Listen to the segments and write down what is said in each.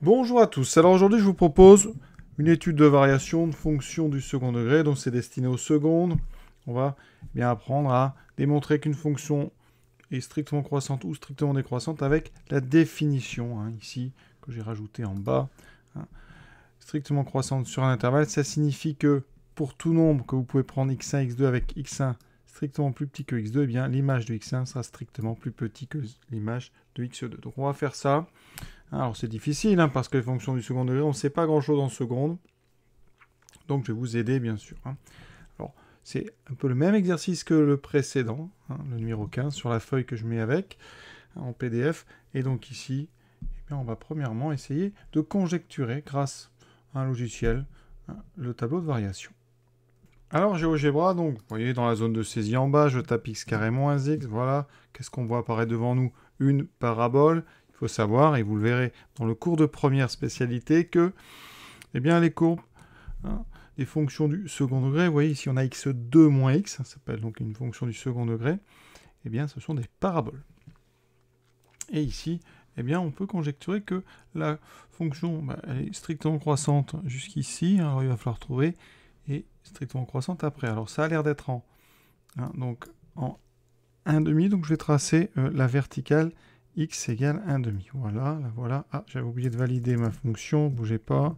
Bonjour à tous, alors aujourd'hui je vous propose une étude de variation de fonction du second degré, donc c'est destiné aux secondes. On va bien apprendre à démontrer qu'une fonction est strictement croissante ou strictement décroissante avec la définition, hein. ici, que j'ai rajoutée en bas. Hein. Strictement croissante sur un intervalle, ça signifie que pour tout nombre que vous pouvez prendre x1, x2 avec x1 strictement plus petit que x2, eh bien l'image de x1 sera strictement plus petit que l'image de x2. Donc on va faire ça. Alors c'est difficile, hein, parce que fonction du second degré, on ne sait pas grand-chose en seconde. Donc je vais vous aider, bien sûr. Hein. Alors c'est un peu le même exercice que le précédent, hein, le numéro 15, sur la feuille que je mets avec, en PDF. Et donc ici, eh bien, on va premièrement essayer de conjecturer, grâce à un logiciel, le tableau de variation. Alors GeoGebra, donc, vous voyez, dans la zone de saisie en bas, je tape x carré x, voilà. Qu'est-ce qu'on voit apparaître devant nous Une parabole. Il faut savoir, et vous le verrez dans le cours de première spécialité, que eh bien, les courbes des hein, fonctions du second degré, vous voyez ici on a x2 x, ça s'appelle donc une fonction du second degré, eh bien ce sont des paraboles. Et ici, eh bien, on peut conjecturer que la fonction bah, est strictement croissante jusqu'ici, hein, alors il va falloir trouver, et strictement croissante après. Alors ça a l'air d'être en, hein, en 1,5, donc je vais tracer euh, la verticale x égale 1 demi. Voilà, là, voilà. Ah, j'avais oublié de valider ma fonction, bougez pas.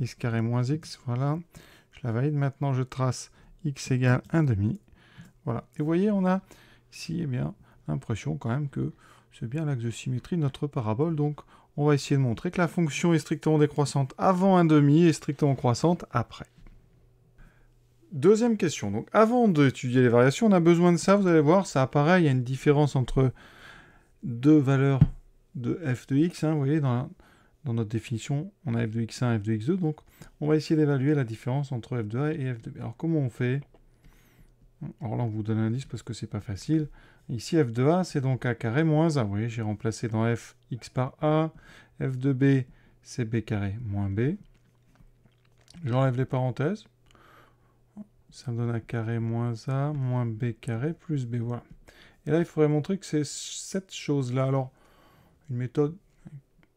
x carré moins x, voilà. Je la valide. Maintenant, je trace x égale 1 demi. Voilà. Et vous voyez, on a ici, eh bien, l'impression quand même que c'est bien l'axe de symétrie de notre parabole. Donc, on va essayer de montrer que la fonction est strictement décroissante avant 1 demi et strictement croissante après. Deuxième question. Donc, avant d'étudier les variations, on a besoin de ça. Vous allez voir, ça apparaît. Il y a une différence entre deux valeurs de f de x. Hein, vous voyez, dans, notre définition, on a f de x1 et f de x2. Donc, on va essayer d'évaluer la différence entre f de a et f de b Alors, comment on fait Alors là, on vous donne un indice parce que c'est pas facile. Ici, f de a, c'est donc a carré moins a. Vous voyez, j'ai remplacé dans f x par a. f de b, c'est b carré moins b. J'enlève les parenthèses. Ça me donne a carré moins a moins b carré plus b. Voilà. Et là, il faudrait montrer que c'est cette chose-là. Alors, une méthode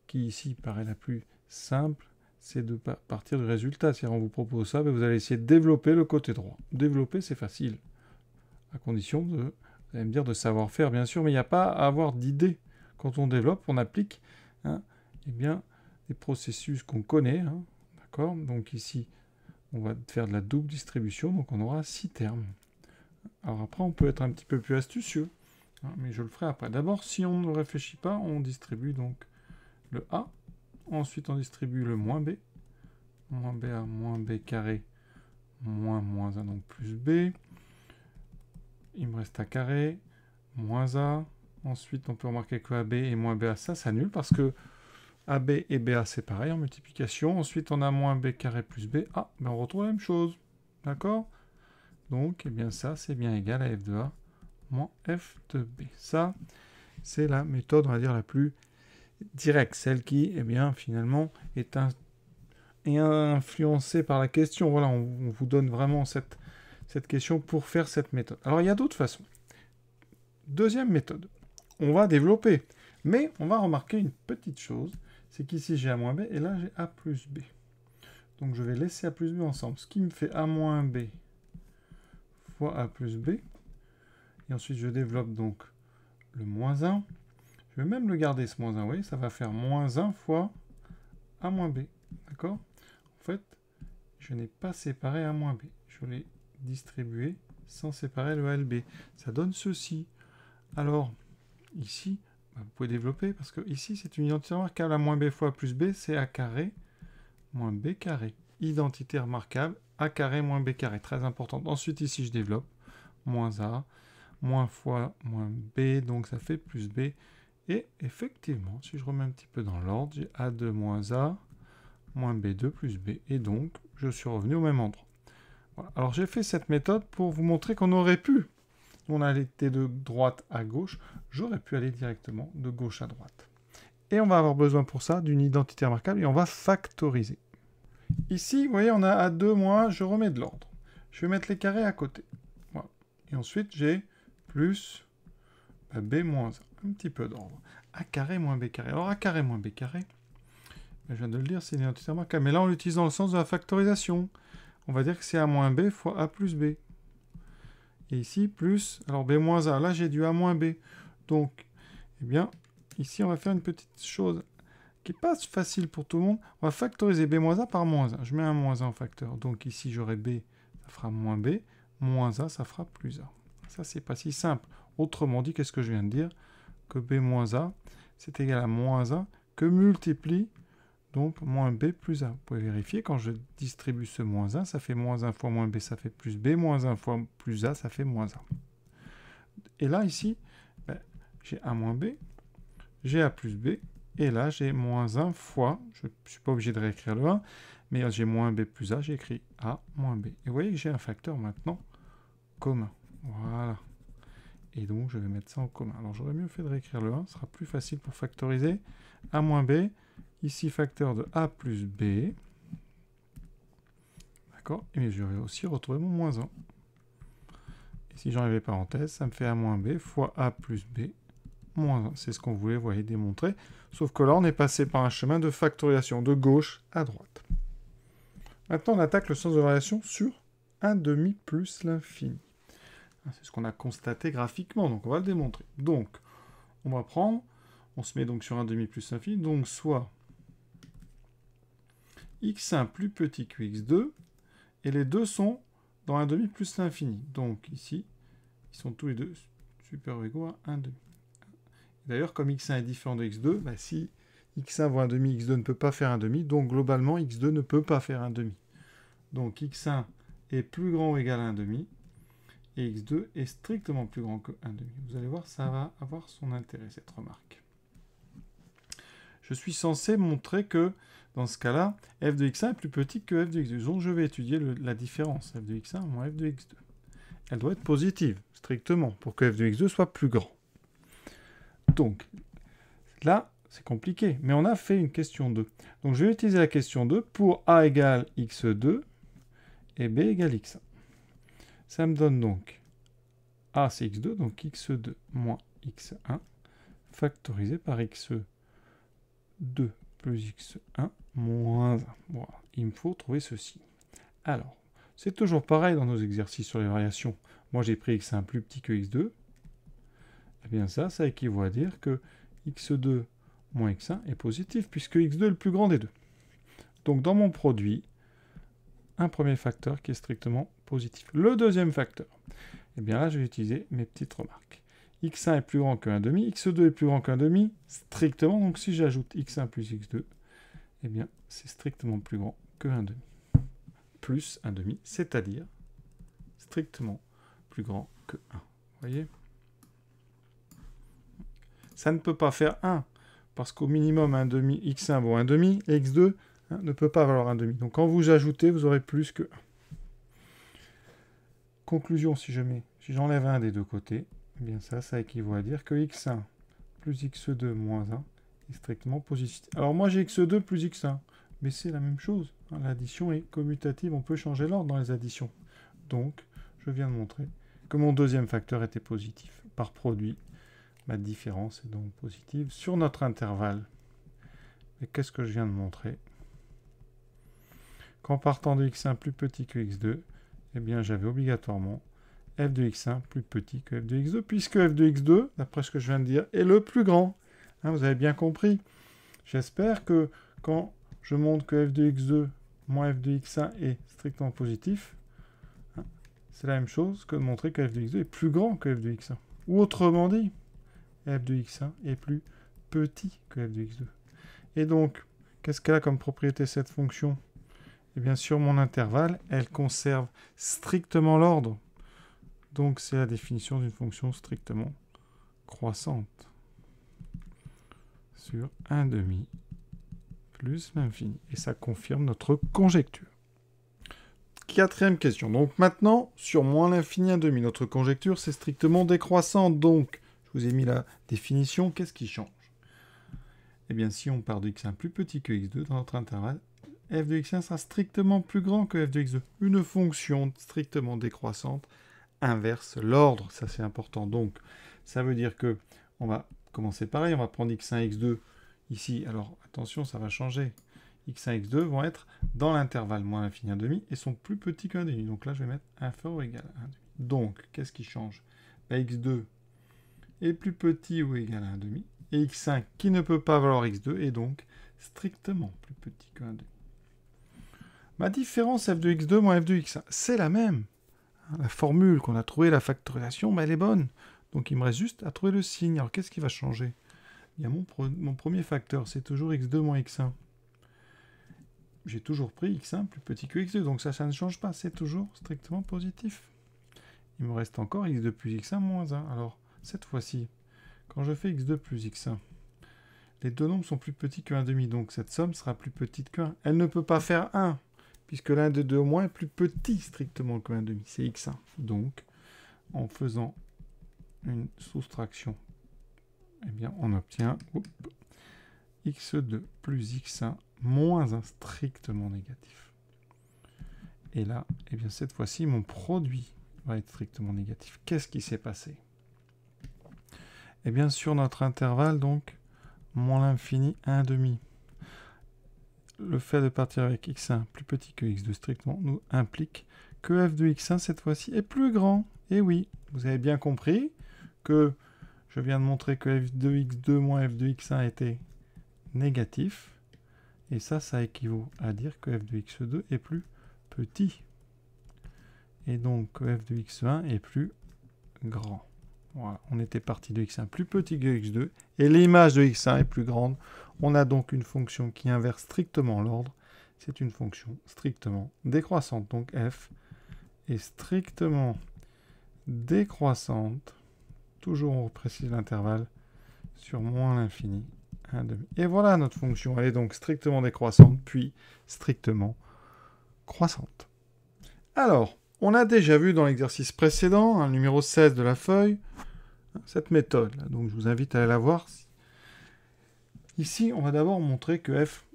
qui ici paraît la plus simple, c'est de partir du résultat. Si on vous propose ça, vous allez essayer de développer le côté droit. Développer, c'est facile, à condition de, me dire, de savoir faire, bien sûr, mais il n'y a pas à avoir d'idée. Quand on développe, on applique hein, eh bien, des processus qu'on connaît. Hein. D'accord Donc ici, on va faire de la double distribution, donc on aura six termes. Alors après, on peut être un petit peu plus astucieux. Ah, mais je le ferai après. D'abord, si on ne réfléchit pas, on distribue donc le A. Ensuite, on distribue le moins B. Moins B a, moins B carré, moins moins A, donc plus B. Il me reste A carré, moins A. Ensuite, on peut remarquer que AB et moins BA, ça s'annule parce que AB et BA, c'est pareil en multiplication. Ensuite, on a moins B carré plus B. a, mais ben, on retrouve la même chose. D'accord Donc, eh bien ça, c'est bien égal à F de A f de b. Ça, c'est la méthode, on va dire, la plus directe, celle qui, eh bien, finalement, est, influencée par la question. Voilà, on, vous donne vraiment cette, cette question pour faire cette méthode. Alors, il y a d'autres façons. Deuxième méthode, on va développer. Mais on va remarquer une petite chose, c'est qu'ici j'ai A moins B et là j'ai A plus B. Donc je vais laisser A plus B ensemble, ce qui me fait A moins B fois A plus B et ensuite, je développe donc le moins 1. Je vais même le garder, ce moins 1. Vous voyez, ça va faire moins 1 fois A moins B. D'accord En fait, je n'ai pas séparé A moins B. Je l'ai distribué sans séparer le A et B. Ça donne ceci. Alors, ici, bah, vous pouvez développer, parce que ici, c'est une identité remarquable. A moins B fois plus B, c'est A carré moins B carré. Identité remarquable, A carré moins B carré. Très importante. Ensuite, ici, je développe. Moins A moins fois moins b, donc ça fait plus b. Et effectivement, si je remets un petit peu dans l'ordre, j'ai a2 moins a, moins b2 plus b. Et donc, je suis revenu au même endroit. Alors j'ai fait cette méthode pour vous montrer qu'on aurait pu, on allait de droite à gauche, j'aurais pu aller directement de gauche à droite. Et on va avoir besoin pour ça d'une identité remarquable et on va factoriser. Ici, vous voyez, on a A2 moins, je remets de l'ordre. Je vais mettre les carrés à côté. Et ensuite, j'ai plus bah, b moins un petit peu d'ordre. a carré moins b carré. Alors a carré moins b carré, bah, je viens de le dire, c'est identitairement carré. Mais là, on l'utilise dans le sens de la factorisation. On va dire que c'est a moins b fois a plus b. Et ici, plus, alors b moins a. Là, j'ai du a moins b. Donc, eh bien, ici, on va faire une petite chose qui n'est pas facile pour tout le monde. On va factoriser b moins a par moins 1. Je mets un moins 1 en facteur. Donc ici, j'aurai b, ça fera moins b. Moins a, ça fera plus a. Ça, c'est pas si simple. Autrement dit, qu'est-ce que je viens de dire Que b moins a, c'est égal à moins a que multiplie donc moins b plus a. Vous pouvez vérifier, quand je distribue ce moins 1, ça fait moins 1 fois moins b, ça fait plus b, moins 1 fois plus a, ça fait moins a. Et là, ici, ben, j'ai a moins b, j'ai a plus b, et là, j'ai moins 1 fois, je ne suis pas obligé de réécrire le 1, mais j'ai moins b plus a, écrit a moins b. Et vous voyez que j'ai un facteur maintenant commun. Voilà. Et donc, je vais mettre ça en commun. Alors, j'aurais mieux fait de réécrire le 1. Ce sera plus facile pour factoriser. A moins B. Ici, facteur de A plus B. D'accord Et je vais aussi retrouver mon moins 1. Et si j'enlève les parenthèses, ça me fait A moins B fois A plus B moins 1. C'est ce qu'on voulait, voyez, démontrer. Sauf que là, on est passé par un chemin de factorisation de gauche à droite. Maintenant, on attaque le sens de variation sur 1 demi plus l'infini. Ah, c'est ce qu'on a constaté graphiquement, donc on va le démontrer. Donc, on va prendre, on se met donc sur un demi plus l'infini, donc soit x1 plus petit que x2, et les deux sont dans un demi plus l'infini. Donc ici, ils sont tous les deux super égaux à 1 demi. D'ailleurs, comme x1 est différent de x2, bah, si x1 vaut 1 demi, x2 ne peut pas faire un demi, donc globalement, x2 ne peut pas faire un demi. Donc x1 est plus grand ou égal à 1 demi, et x2 est strictement plus grand que 1,5. Vous allez voir, ça va avoir son intérêt, cette remarque. Je suis censé montrer que, dans ce cas-là, f de x1 est plus petit que f de x2. Donc je vais étudier la différence f de x1 moins f de x2. Elle doit être positive, strictement, pour que f de x2 soit plus grand. Donc, là, c'est compliqué, mais on a fait une question 2. Donc je vais utiliser la question 2 pour a égale x2 et b égale x1. Ça me donne donc A, c'est x2, donc x2 moins x1 factorisé par x2 plus x1 moins 1. il me faut trouver ceci. Alors, c'est toujours pareil dans nos exercices sur les variations. Moi, j'ai pris x1 plus petit que x2. Eh bien, ça, ça équivaut à dire que x2 moins x1 est positif, puisque x2 est le plus grand des deux. Donc, dans mon produit, un premier facteur qui est strictement le deuxième facteur, et eh bien là, je vais utiliser mes petites remarques. x1 est plus grand que 1,5, x2 est plus grand que 1,5, strictement. Donc si j'ajoute x1 plus x2, et eh bien c'est strictement plus grand que 1,5. Plus 1,5, c'est-à-dire strictement plus grand que 1. Vous voyez Ça ne peut pas faire 1, parce qu'au minimum, demi x1 vaut 1,5, et x2 ne peut pas valoir 1,5. Donc quand vous ajoutez, vous aurez plus que 1. Conclusion, si je mets, si j'enlève un des deux côtés, eh bien ça, ça équivaut à dire que x1 plus x2 moins 1 est strictement positif. Alors moi j'ai x2 plus x1, mais c'est la même chose. Hein. L'addition est commutative, on peut changer l'ordre dans les additions. Donc, je viens de montrer que mon deuxième facteur était positif. Par produit, ma différence est donc positive sur notre intervalle. Mais qu'est-ce que je viens de montrer Qu'en partant de x1 plus petit que x2, eh bien j'avais obligatoirement f de x1 plus petit que f de x2, puisque f de x2, d'après ce que je viens de dire, est le plus grand. Hein, vous avez bien compris. J'espère que quand je montre que f de x2 moins f de x1 est strictement positif, hein, c'est la même chose que de montrer que f de x2 est plus grand que f de x1. Ou autrement dit, f de x1 est plus petit que f de x2. Et donc, qu'est-ce qu'elle a comme propriété cette fonction et eh bien sûr, mon intervalle, elle conserve strictement l'ordre. Donc c'est la définition d'une fonction strictement croissante sur 1 demi plus l'infini. Et ça confirme notre conjecture. Quatrième question. Donc maintenant, sur moins l'infini 1 demi, notre conjecture c'est strictement décroissante. Donc, je vous ai mis la définition, qu'est-ce qui change Eh bien si on part de x1 plus petit que x2 dans notre intervalle, f de x1 sera strictement plus grand que f de x2. Une fonction strictement décroissante inverse l'ordre, ça c'est important. Donc ça veut dire que on va commencer pareil, on va prendre x1, x2 ici. Alors attention, ça va changer. x1, x2 vont être dans l'intervalle moins l'infini 1 demi et sont plus petits qu'un demi. Donc là je vais mettre inférieur ou égal à 1 demi. Donc qu'est-ce qui change bah, x2 est plus petit ou égal à 1 demi et x 1 qui ne peut pas valoir x2 est donc strictement plus petit que 1 demi. Ma différence f de x2 moins f de x1, c'est la même. Hein, la formule qu'on a trouvée, la factorisation, bah, elle est bonne. Donc il me reste juste à trouver le signe. Alors qu'est-ce qui va changer Il y a mon, mon premier facteur, c'est toujours x2 moins x1. J'ai toujours pris x1 plus petit que x2, donc ça, ça ne change pas, c'est toujours strictement positif. Il me reste encore x2 plus x1 moins 1. Alors cette fois-ci, quand je fais x2 plus x1, les deux nombres sont plus petits que 1 demi, donc cette somme sera plus petite que 1. Elle ne peut pas faire 1, puisque l'un de deux moins est plus petit strictement que l'un demi, c'est x1. Donc, en faisant une soustraction, eh bien, on obtient x2 plus x1 moins 1 strictement négatif. Et là, eh bien, cette fois-ci, mon produit va être strictement négatif. Qu'est-ce qui s'est passé Et eh bien, sur notre intervalle, donc, moins l'infini, 1 demi le fait de partir avec x1 plus petit que x2 strictement nous implique que f de x1 cette fois-ci est plus grand. Et eh oui, vous avez bien compris que je viens de montrer que f de x2 moins f de x1 était négatif. Et ça, ça équivaut à dire que f de x2 est plus petit. Et donc que f de x1 est plus grand on était parti de x1 plus petit que x2, et l'image de x1 est plus grande. On a donc une fonction qui inverse strictement l'ordre. C'est une fonction strictement décroissante. Donc f est strictement décroissante. Toujours on précise l'intervalle sur moins l'infini. Et voilà notre fonction. Elle est donc strictement décroissante, puis strictement croissante. Alors, on a déjà vu dans l'exercice précédent, hein, le numéro 16 de la feuille, cette méthode. Donc je vous invite à aller la voir. Ici, on va d'abord montrer que f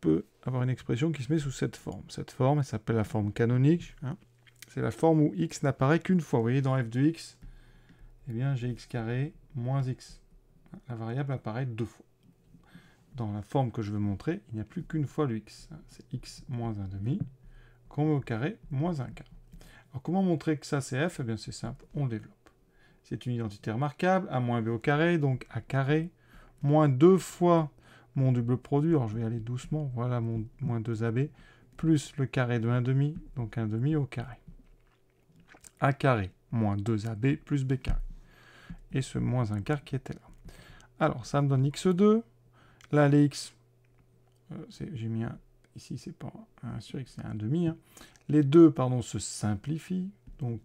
peut avoir une expression qui se met sous cette forme. Cette forme, elle s'appelle la forme canonique. Hein. C'est la forme où x n'apparaît qu'une fois. Vous voyez, dans f de x, eh bien, j'ai x carré moins x. La variable apparaît deux fois. Dans la forme que je veux montrer, il n'y a plus qu'une fois le x. C'est x moins 1 demi, qu'on met au carré, moins 1 quart. Alors comment montrer que ça c'est f Eh bien c'est simple, on le développe. C'est une identité remarquable, a moins b au carré, donc a carré, moins 2 fois mon double produit, alors je vais aller doucement, voilà mon moins 2ab, plus le carré de demi, donc demi au carré. a carré, moins 2ab, plus b carré. Et ce moins 1 quart qui était là. Alors ça me donne x2, là les x, euh, j'ai mis un ici c'est pas un x, c'est un demi. Hein. Les deux pardon, se simplifient, donc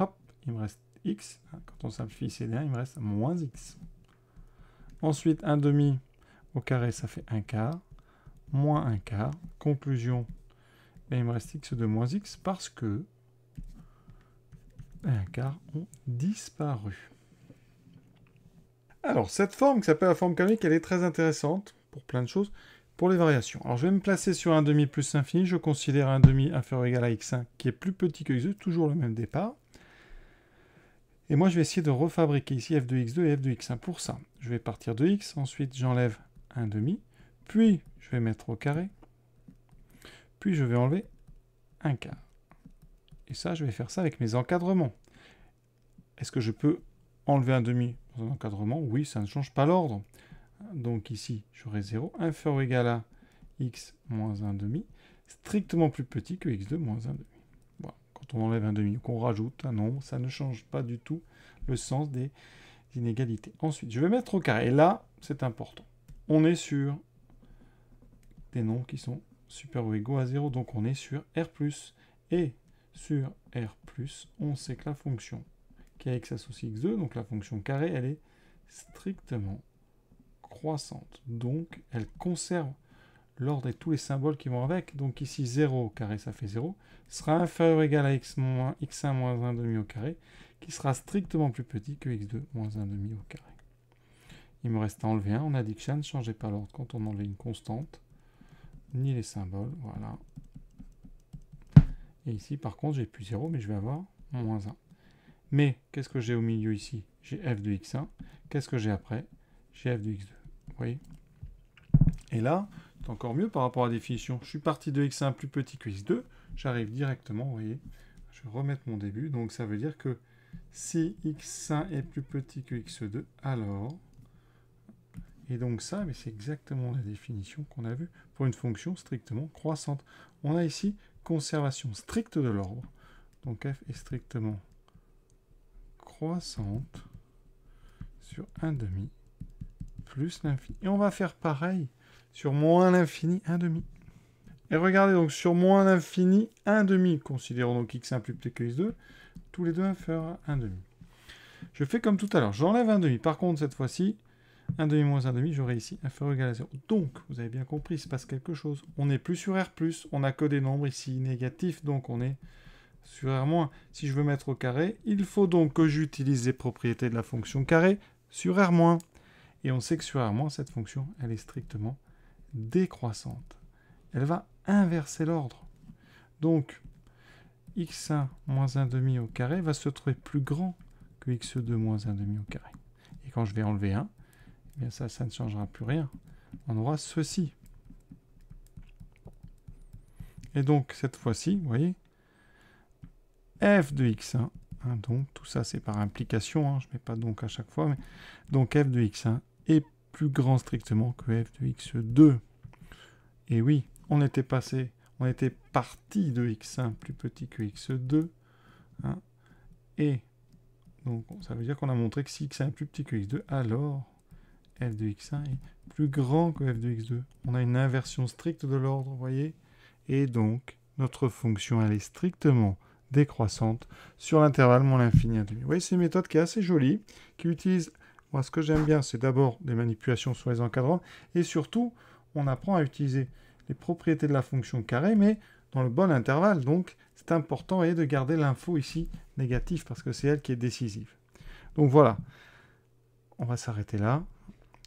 hop, il me reste x. Hein, quand on simplifie ces 1, il me reste moins x. Ensuite, un demi au carré, ça fait un quart, moins un quart. Conclusion, il me reste x de moins x parce que un quart ont disparu. Alors, cette forme qui s'appelle la forme canonique, elle est très intéressante pour plein de choses pour les variations. Alors je vais me placer sur un demi plus infini, je considère un demi inférieur ou égal à x1 qui est plus petit que x2, toujours le même départ. Et moi je vais essayer de refabriquer ici f de x2 et f de x1 pour ça. Je vais partir de x, ensuite j'enlève un demi, puis je vais mettre au carré, puis je vais enlever un quart. Et ça, je vais faire ça avec mes encadrements. Est-ce que je peux enlever un demi dans un encadrement Oui, ça ne change pas l'ordre. Donc ici, j'aurai 0 inférieur ou égal à x moins 1 demi, strictement plus petit que x2 moins 1 demi. Quand on enlève un demi qu'on rajoute un nombre, ça ne change pas du tout le sens des inégalités. Ensuite, je vais mettre au carré. là, c'est important. On est sur des nombres qui sont supérieurs ou égaux à 0, donc on est sur R+. Et sur R+, on sait que la fonction qui a x associe x2, donc la fonction carré, elle est strictement croissante. Donc, elle conserve l'ordre et tous les symboles qui vont avec. Donc ici, 0 au carré, ça fait 0, sera inférieur ou égal à x x1 moins 1 demi au carré, qui sera strictement plus petit que x2 moins 1 demi au carré. Il me reste à enlever 1. On a dit que ça ne changeait pas l'ordre quand on enlève une constante, ni les symboles. Voilà. Et ici, par contre, j'ai plus 0, mais je vais avoir moins 1. Mais qu'est-ce que j'ai au milieu ici J'ai f de x1. Qu'est-ce que j'ai après J'ai f de x2. Oui. Et là, c'est encore mieux par rapport à la définition. Je suis parti de x1 plus petit que x2, j'arrive directement, vous voyez, je vais remettre mon début, donc ça veut dire que si x1 est plus petit que x2, alors... Et donc ça, mais c'est exactement la définition qu'on a vue pour une fonction strictement croissante. On a ici conservation stricte de l'ordre. Donc f est strictement croissante sur 1,5. demi plus l'infini. Et on va faire pareil sur moins l'infini, 1 demi. Et regardez donc sur moins l'infini, 1 demi, considérons donc x1 plus petit que x2, tous les deux à faire 1 demi. Je fais comme tout à l'heure, j'enlève 1 demi. Par contre, cette fois-ci, 1 demi moins 1 demi, j'aurai ici inférieur ou égal à 0. Donc, vous avez bien compris, il se passe quelque chose. On n'est plus sur R+, on n'a que des nombres ici négatifs, donc on est sur R-. Si je veux mettre au carré, il faut donc que j'utilise les propriétés de la fonction carré sur R-. Et on sait que sur R-, cette fonction, elle est strictement décroissante. Elle va inverser l'ordre. Donc, x1 moins demi au carré va se trouver plus grand que x2 moins demi au carré. Et quand je vais enlever 1, eh bien ça, ça ne changera plus rien. On aura ceci. Et donc, cette fois-ci, vous voyez, f de x1, hein, donc tout ça c'est par implication, hein, je ne mets pas donc à chaque fois, mais donc f de x1 est plus grand strictement que f de x2. Et oui, on était passé, on était parti de x1 hein, plus petit que x2. Hein. et donc ça veut dire qu'on a montré que si x1 est plus petit que x2, alors f de x1 est plus grand que f de x2. On a une inversion stricte de l'ordre, vous voyez Et donc, notre fonction, elle est strictement décroissante sur l'intervalle moins l'infini à demi. Vous voyez, c'est une méthode qui est assez jolie, qui utilise ce que j'aime bien, c'est d'abord des manipulations sur les encadrants, et surtout, on apprend à utiliser les propriétés de la fonction carré, mais dans le bon intervalle. Donc, c'est important et de garder l'info ici négative, parce que c'est elle qui est décisive. Donc voilà, on va s'arrêter là.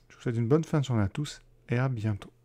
Je vous souhaite une bonne fin de journée à tous, et à bientôt.